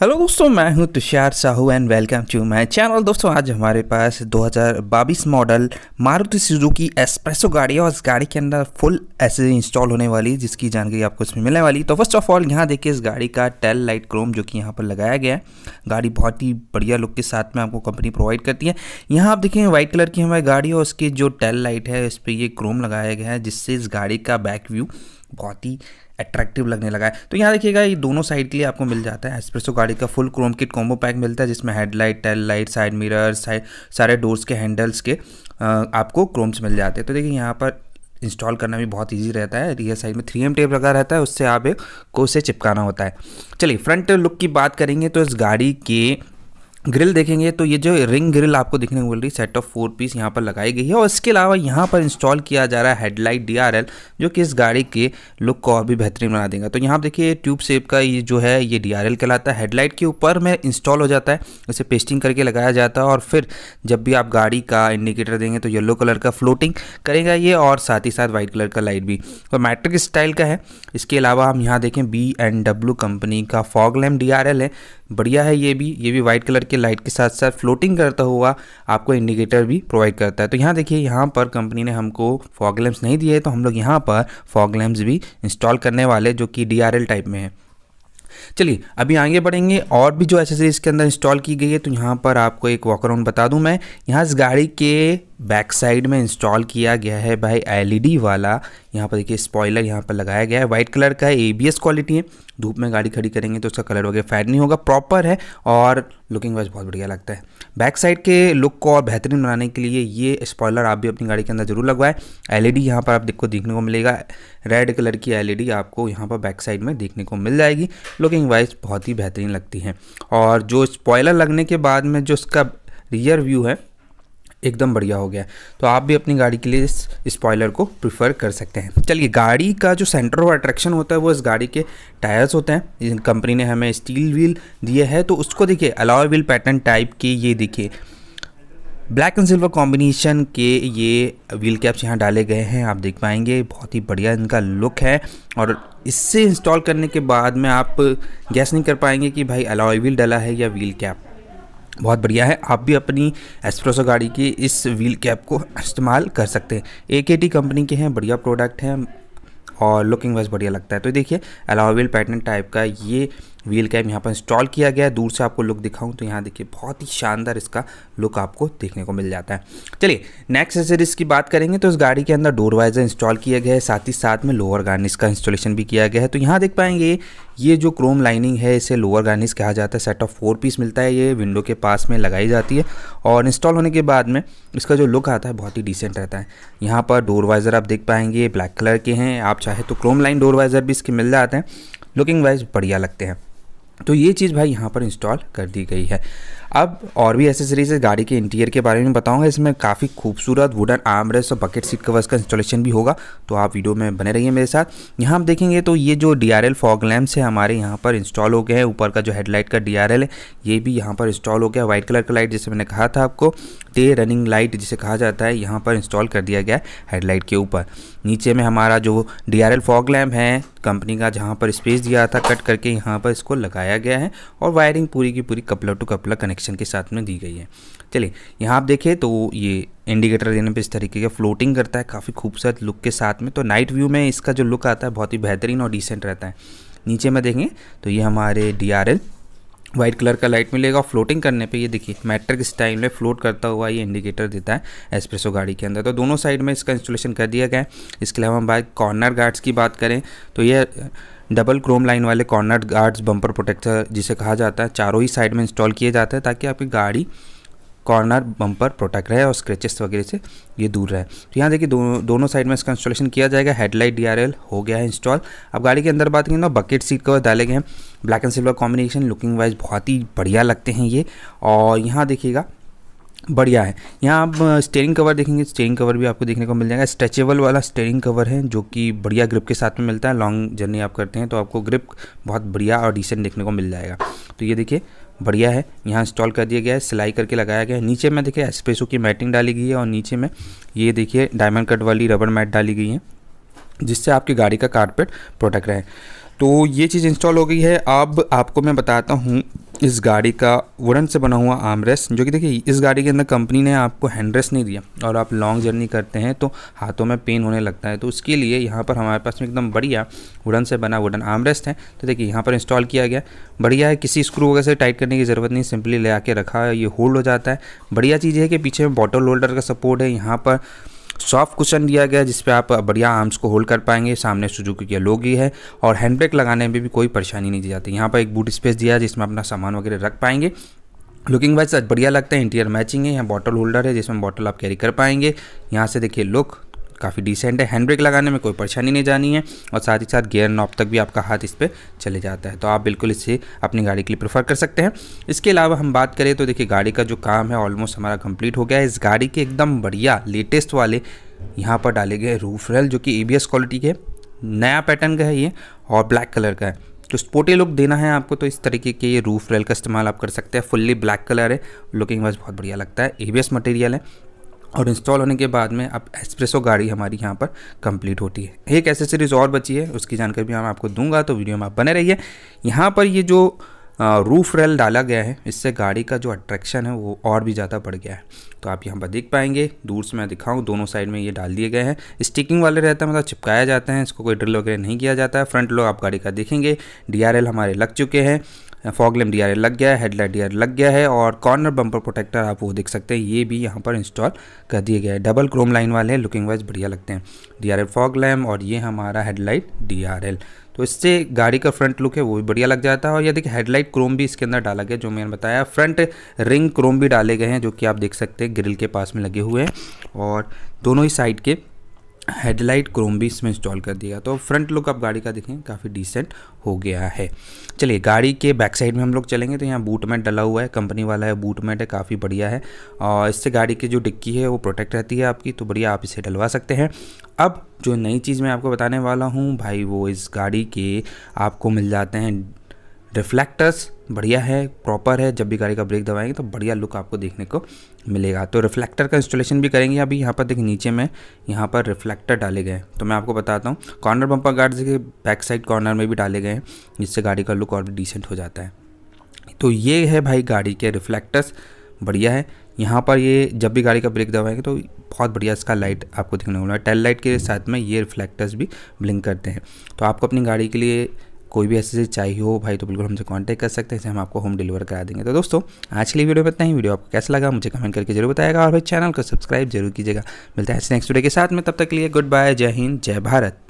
hello दोस्तों मैं हूं Tushar Sahu and welcome to my channel दोस्तों आज हमारे पास 2022 मॉडल मारुति सुजुकी एस्प्रेसो गाड़ी है और इस गाड़ी के अंदर फुल ऐसे इंस्टॉल होने वाली जिसकी जानकारी आपको इसमें मिलने वाली तो फर्स्ट ऑफ ऑल यहां देखिए इस गाड़ी का टेल लाइट क्रोम जो कि यहाँ पर लगाया गया है गाड़ी बहुत ही बढ़िया लुक के साथ में आपको कंपनी प्रोवाइड करती है यहाँ आप देखें व्हाइट कलर की हमारी गाड़ी है और उसकी जो टेल लाइट है इस पर ये क्रोम लगाया गया है जिससे इस गाड़ी का बैक व्यू बहुत ही अट्रैक्टिव लगने लगा है तो यहाँ देखिएगा ये दोनों साइड के लिए आपको मिल जाता है एस्प्रेसो गाड़ी का full chrome kit combo pack मिलता है जिसमें headlight tail light side mirror side सारे डोर्स के हैंडल्स के आपको क्रोम्स मिल जाते हैं तो देखिए यहाँ पर इंस्टॉल करना भी बहुत इजी रहता है रियर साइड में थ्री एम टेप लगा रहता है उससे आप एक को उसे चिपकाना होता है चलिए फ्रंट लुक की बात करेंगे तो इस गाड़ी के ग्रिल देखेंगे तो ये जो रिंग ग्रिल आपको देखने को मिल रही सेट ऑफ फोर पीस यहाँ पर लगाई गई है और इसके अलावा यहाँ पर इंस्टॉल किया जा रहा है हेडलाइट डीआरएल जो कि इस गाड़ी के लुक को और भी बेहतरीन बना देगा तो यहाँ देखिए ट्यूब सेप का ये जो है ये डीआरएल कहलाता है हेडलाइट के ऊपर में इंस्टॉल हो जाता है उसे पेस्टिंग करके लगाया जाता है और फिर जब भी आप गाड़ी का इंडिकेटर देंगे तो येलो कलर का फ्लोटिंग करेगा ये और साथ ही साथ वाइट कलर का लाइट भी तो मैट्रिक स्टाइल का है इसके अलावा हम यहाँ देखें बी एंड डब्ल्यू कंपनी का फॉग लैम्प डी है बढ़िया है ये भी ये भी वाइट कलर के लाइट के साथ साथ फ्लोटिंग करता हुआ आपको इंडिकेटर भी प्रोवाइड करता है तो यहाँ देखिए यहाँ पर कंपनी ने हमको फॉग लैम्प्स नहीं दिए तो हम लोग यहाँ पर फॉग लैम्प्स भी इंस्टॉल करने वाले जो कि डी टाइप में है चलिए अभी आगे बढ़ेंगे और भी जो एसेसरीज के अंदर इंस्टॉल की गई है तो यहाँ पर आपको एक वॉक बता दूँ मैं यहाँ इस गाड़ी के बैक साइड में इंस्टॉल किया गया है भाई एलईडी e वाला यहाँ पर देखिए स्पॉयलर यहाँ पर लगाया गया है वाइट कलर का है ए क्वालिटी है धूप में गाड़ी खड़ी करेंगे तो उसका कलर वगैरह फैड नहीं होगा प्रॉपर है और लुकिंग वाइज बहुत बढ़िया लगता है बैक साइड के लुक को और बेहतरीन बनाने के लिए ये स्पॉयलर आप भी अपनी गाड़ी के अंदर जरूर लगवाएं एलईडी e यहाँ पर आप देखो देखने को मिलेगा रेड कलर की एलईडी e आपको यहाँ पर बैक साइड में देखने को मिल जाएगी लुकिंग वाइज बहुत ही बेहतरीन लगती है और जो स्पॉयलर लगने के बाद में जो उसका रियर व्यू है एकदम बढ़िया हो गया तो आप भी अपनी गाड़ी के लिए इस स्पॉयलर को प्रीफर कर सकते हैं चलिए गाड़ी का जो सेंटर ऑफ अट्रैक्शन होता है वो इस गाड़ी के टायर्स होते हैं कंपनी ने हमें स्टील व्हील दिए है तो उसको देखिए अलावा व्हील पैटर्न टाइप के ये देखिए ब्लैक एंड सिल्वर कॉम्बिनेशन के ये व्हील कैप्स यहाँ डाले गए हैं आप देख पाएंगे बहुत ही बढ़िया इनका लुक है और इससे इंस्टॉल करने के बाद में आप गैस नहीं कर पाएंगे कि भाई अलाव व्हील डाला है या व्हील कैप बहुत बढ़िया है आप भी अपनी एस्प्रेसो गाड़ी की इस व्हील कैप को इस्तेमाल कर सकते हैं ए कंपनी के हैं बढ़िया प्रोडक्ट हैं और लुकिंग वाइज बढ़िया लगता है तो देखिए अलावा व्हील पैटर्न टाइप का ये व्हील कैप यहाँ पर इंस्टॉल किया गया है दूर से आपको लुक दिखाऊँ तो यहाँ देखिए बहुत ही शानदार इसका लुक आपको देखने को मिल जाता है चलिए नेक्स्ट एसेसरीज की बात करेंगे तो इस गाड़ी के अंदर डोर वाइजर इंस्टॉल किया गया है साथ ही साथ में लोअर गार्निस का इंस्टॉलेशन भी किया गया है तो यहाँ देख पाएंगे ये जो क्रोम लाइनिंग है इसे लोअर गार्निस कहा जाता है सेट ऑफ फोर पीस मिलता है ये विंडो के पास में लगाई जाती है और इंस्टॉल होने के बाद में इसका जो लुक आता है बहुत ही डिसेंट रहता है यहाँ पर डोर वाइज़र आप देख पाएंगे ब्लैक कलर के हैं आप चाहे तो क्रोम लाइन डोर वाइज़र भी इसके मिल जाते हैं लुकिंग वाइज बढ़िया लगते हैं तो ये चीज़ भाई यहाँ पर इंस्टॉल कर दी गई है अब और भी एसेसरीज है गाड़ी के इंटीरियर के बारे में बताऊंगा इसमें काफ़ी खूबसूरत वुडन आर्म रेस्ट और बकेट सीट कवर्स का इंस्टॉलेशन भी होगा तो आप वीडियो में बने रहिए मेरे साथ यहाँ आप देखेंगे तो ये जो D R L fog lamps है हमारे यहाँ पर इंस्टॉल हो गए हैं ऊपर का जो हेडलाइट का डी आर एल है ये भी यहाँ पर इंस्टॉल हो गया वाइट कलर का लाइट जैसे मैंने कहा था आपको सकती रनिंग लाइट जिसे कहा जाता है यहाँ पर इंस्टॉल कर दिया गया है हेडलाइट के ऊपर नीचे में हमारा जो डी आर फॉग लैम्प है कंपनी का जहाँ पर स्पेस दिया था कट करके यहाँ पर इसको लगाया गया है और वायरिंग पूरी की पूरी कपलर टू कपलर कनेक्शन के साथ में दी गई है चलिए यहाँ आप देखें तो ये इंडिकेटर देने पे इस तरीके का फ्लोटिंग करता है काफ़ी खूबसूरत लुक के साथ में तो नाइट व्यू में इसका जो लुक आता है बहुत ही बेहतरीन और डिसेंट रहता है नीचे में देखें तो ये हमारे D R L white colour का लाइट मिलेगा फ्लोटिंग करने पे ये देखिए मैट्रिक स्टाइल में फ्लोट करता हुआ ये इंडिकेटर देता है एस्प्रेसो गाड़ी के अंदर तो दोनों साइड में इसका इंस्टॉलेशन कर दिया गया है इसके अलावा हम बात कॉर्नर गार्ड्स की बात करें तो ये डबल क्रोम लाइन वाले कॉर्नर गार्ड्स बम्पर प्रोटेक्टर जिसे कहा जाता है चारों ही साइड में इंस्टॉल किए जाते हैं ताकि आपकी गाड़ी कॉर्नर बम्पर प्रोटेक्ट रहे और स्क्रेचेस वगैरह से ये दूर रहे तो यहाँ देखिए दो, दोनों साइड में इसका इंस्टॉलेशन किया जाएगा हेडलाइट डी हो गया है इंस्टॉल अब गाड़ी के अंदर बात करें तो बकेट सीट कवर डाले गए हैं black and silver combination looking wise बहुत ही बढ़िया लगते हैं ये और यहाँ देखिएगा बढ़िया है यहाँ आप स्टेयरिंग कवर देखेंगे स्टेयरिंग कवर भी आपको देखने को मिल जाएगा स्ट्रेचेबल वाला स्टेयरिंग कवर है जो कि बढ़िया ग्रिप के साथ में मिलता है लॉन्ग जर्नी आप करते हैं तो आपको ग्रिप बहुत बढ़िया और डिसेंट देखने को मिल जाएगा तो ये देखिए बढ़िया है यहाँ इंस्टॉल कर दिया गया है सिलाई करके लगाया गया है नीचे में देखिए एस्प्रेसो की मैटिंग डाली गई है और नीचे में ये देखिए डायमंड कट वाली रबड़ मैट डाली गई है जिससे आपकी गाड़ी का कारपेट प्रोटेक्ट रहे तो ये चीज़ इंस्टॉल हो गई है अब आपको मैं बताता हूँ इस गाड़ी का वुडन से बना हुआ आमरेस जो कि देखिए इस गाड़ी के अंदर कंपनी ने आपको हैंडरेस नहीं दिया और आप लॉन्ग जर्नी करते हैं तो हाथों में पेन होने लगता है तो उसके लिए यहाँ पर हमारे पास में एकदम बढ़िया वुडन से बना वुडन आमरेस्ट है तो देखिए यहाँ पर इंस्टॉल किया गया बढ़िया है किसी स्क्रू वगैरह से टाइट करने की ज़रूरत नहीं सिंपली ले आके रखा ये होल्ड हो जाता है बढ़िया चीज़ है कि पीछे में बॉटल होल्डर का सपोर्ट है यहाँ पर सॉफ्ट कुशन दिया गया जिसपे आप बढ़िया आर्म्स को होल्ड कर पाएंगे सामने सुजुकी लोग लोगी है और हैंड ब्रेक लगाने में भी कोई परेशानी नहीं दी जाती यहाँ पर एक बूट स्पेस दिया है जिसमें अपना सामान वगैरह रख पाएंगे लुकिंग वाइज बढ़िया लगता है इंटीरियर मैचिंग है यहाँ बॉटल होल्डर है जिसमें बॉटल आप कैरी कर पाएंगे यहाँ से देखिए लुक काफ़ी डिसेंट है हैंड ब्रेक लगाने में कोई परेशानी नहीं जानी है और साथ ही साथ गियर नॉब तक भी आपका हाथ इस पर चले जाता है तो आप बिल्कुल इसे अपनी गाड़ी के लिए प्रेफर कर सकते हैं इसके अलावा हम बात करें तो देखिए गाड़ी का जो काम है ऑलमोस्ट हमारा कंप्लीट हो गया है इस गाड़ी के एकदम बढ़िया लेटेस्ट वाले यहाँ पर डाले गए रूफ रेल जो कि ए क्वालिटी के नया पैटर्न का है ये और ब्लैक कलर का है तो स्पोर्टी लुक देना है आपको तो इस तरीके के ये रूफ रेल का इस्तेमाल आप कर सकते हैं फुल्ली ब्लैक कलर है लुकिंग वाइज बहुत बढ़िया लगता है ए मटेरियल है और इंस्टॉल होने के बाद में अब एक्सप्रेसो गाड़ी हमारी यहाँ पर कंप्लीट होती है एक एसेसरीज और बची है उसकी जानकारी भी हम आपको दूंगा तो वीडियो में आप बने रहिए यहाँ पर ये जो रूफ रेल डाला गया है इससे गाड़ी का जो अट्रैक्शन है वो और भी ज़्यादा बढ़ गया है तो आप यहाँ पर देख पाएंगे दूर से मैं दिखाऊँ दोनों साइड में ये डाल दिए गए हैं स्टिकिंग वाले रहता है मतलब चिपकाया जाता है इसको कोई ड्रिल वगैरह नहीं किया जाता है फ्रंट लोग आप गाड़ी का देखेंगे डी हमारे लग चुके हैं फॉग आर एल लग गया है हेडलाइट एल लग गया है और कॉर्नर बम्पर प्रोटेक्टर आप वो देख सकते हैं ये भी यहाँ पर इंस्टॉल कर दिया गया है डबल क्रोम लाइन वाले हैं लुकिंग वाइज बढ़िया लगते हैं एल फॉग लैम और ये हमारा हेडलाइट एल तो इससे गाड़ी का फ्रंट लुक है वो भी बढ़िया लग जाता है और ये देखिए हेडलाइट क्रोम भी इसके अंदर डाला गया जो मैंने बताया फ्रंट रिंग क्रोम भी डाले गए हैं जो कि आप देख सकते हैं ग्रिल के पास में लगे हुए हैं और दोनों ही साइड के हेडलाइट क्रोम भी इसमें इंस्टॉल कर दिया तो फ्रंट लुक आप गाड़ी का देखें काफ़ी डिसेंट हो गया है चलिए गाड़ी के बैक साइड में हम लोग चलेंगे तो यहाँ बूट मैट डला हुआ है कंपनी वाला है बूट मैट है काफ़ी बढ़िया है और इससे गाड़ी की जो डिक्की है वो प्रोटेक्ट रहती है आपकी तो बढ़िया आप इसे डलवा सकते हैं अब जो नई चीज़ मैं आपको बताने वाला हूँ भाई वो इस गाड़ी के आपको मिल जाते हैं रिफ्लेक्टर्स बढ़िया है प्रॉपर है जब भी गाड़ी का ब्रेक दबाएंगे तो बढ़िया लुक आपको देखने को मिलेगा तो रिफ्लेक्टर का इंस्टॉलेशन भी करेंगे अभी यहाँ पर देखिए नीचे में यहाँ पर रिफ्लेक्टर डाले गए हैं तो मैं आपको बताता हूँ कॉर्नर बम्पर गार्ड के बैक साइड कॉर्नर में भी डाले गए हैं जिससे गाड़ी का लुक और भी डिसेंट हो जाता है तो ये है भाई गाड़ी के रिफ्लेक्टर्स बढ़िया है यहाँ पर ये जब भी गाड़ी का ब्रेक दबाएंगे तो बहुत बढ़िया इसका लाइट आपको देखने को मिला टेल लाइट के साथ में ये रिफ्लेक्टर्स भी ब्लिंक करते हैं तो आपको अपनी गाड़ी के लिए कोई भी ऐसी चीज़ चाहिए हो भाई तो बिल्कुल हमसे कॉन्टैक्ट कर सकते हैं इसे हम आपको होम डिलीवर करा देंगे तो दोस्तों आज के लिए वीडियो में इतना ही वीडियो आपको कैसा लगा मुझे कमेंट करके जरूर बताएगा और भाई चैनल को सब्सक्राइब जरूर कीजिएगा मिलता है ऐसे नेक्स्ट वीडियो के साथ में तब तक के लिए गुड बाय जय हिंद जय भारत